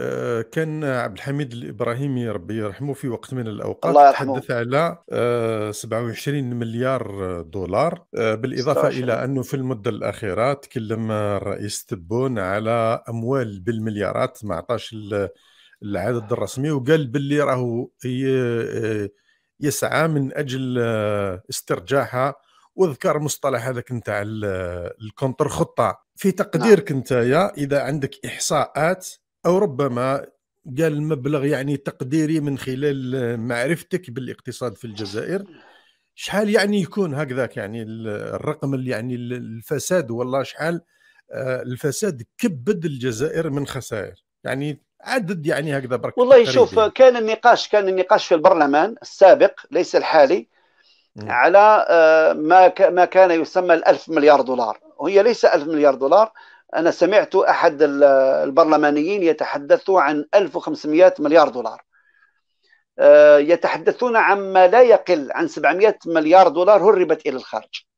آه، كان عبد الحميد الابراهيمي ربي يرحمه في وقت من الاوقات الله يرحمه. تحدث على 27 آه، مليار دولار آه، بالاضافه 26. الى انه في المده الاخيره تكلم الرئيس تبون على اموال بالمليارات ما عطاش العدد الرسمي وقال باللي راهو يسعى من اجل استرجاعها وذكر مصطلح هذاك نتاع الكونتر خطه في تقديرك نعم. انت اذا عندك احصاءات او ربما قال المبلغ يعني تقديري من خلال معرفتك بالاقتصاد في الجزائر شحال يعني يكون هكذاك يعني الرقم اللي يعني الفساد والله شحال آه، الفساد كبد الجزائر من خسائر يعني عدد يعني هكذا برك والله شوف كان النقاش كان النقاش في البرلمان السابق ليس الحالي م. على آه، ما ما كان يسمى الألف مليار دولار وهي ليس ألف مليار دولار أنا سمعت أحد البرلمانيين يتحدث عن 1500 مليار دولار آه، يتحدثون عما لا يقل عن 700 مليار دولار هربت إلى الخارج